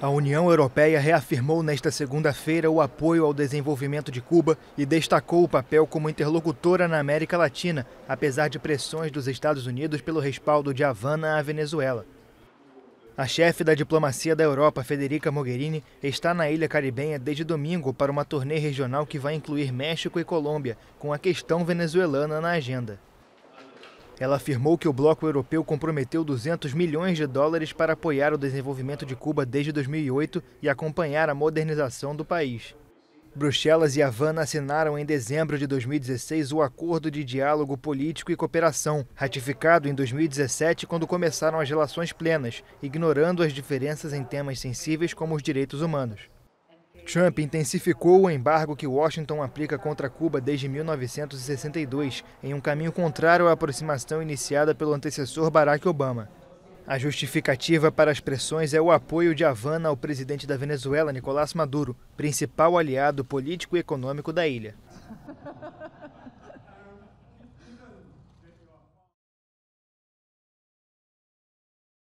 A União Europeia reafirmou nesta segunda-feira o apoio ao desenvolvimento de Cuba e destacou o papel como interlocutora na América Latina, apesar de pressões dos Estados Unidos pelo respaldo de Havana à Venezuela. A chefe da diplomacia da Europa, Federica Mogherini, está na ilha caribenha desde domingo para uma turnê regional que vai incluir México e Colômbia, com a questão venezuelana na agenda. Ela afirmou que o bloco europeu comprometeu 200 milhões de dólares para apoiar o desenvolvimento de Cuba desde 2008 e acompanhar a modernização do país. Bruxelas e Havana assinaram em dezembro de 2016 o Acordo de Diálogo Político e Cooperação, ratificado em 2017 quando começaram as relações plenas, ignorando as diferenças em temas sensíveis como os direitos humanos. Trump intensificou o embargo que Washington aplica contra Cuba desde 1962, em um caminho contrário à aproximação iniciada pelo antecessor Barack Obama. A justificativa para as pressões é o apoio de Havana ao presidente da Venezuela, Nicolás Maduro, principal aliado político e econômico da ilha.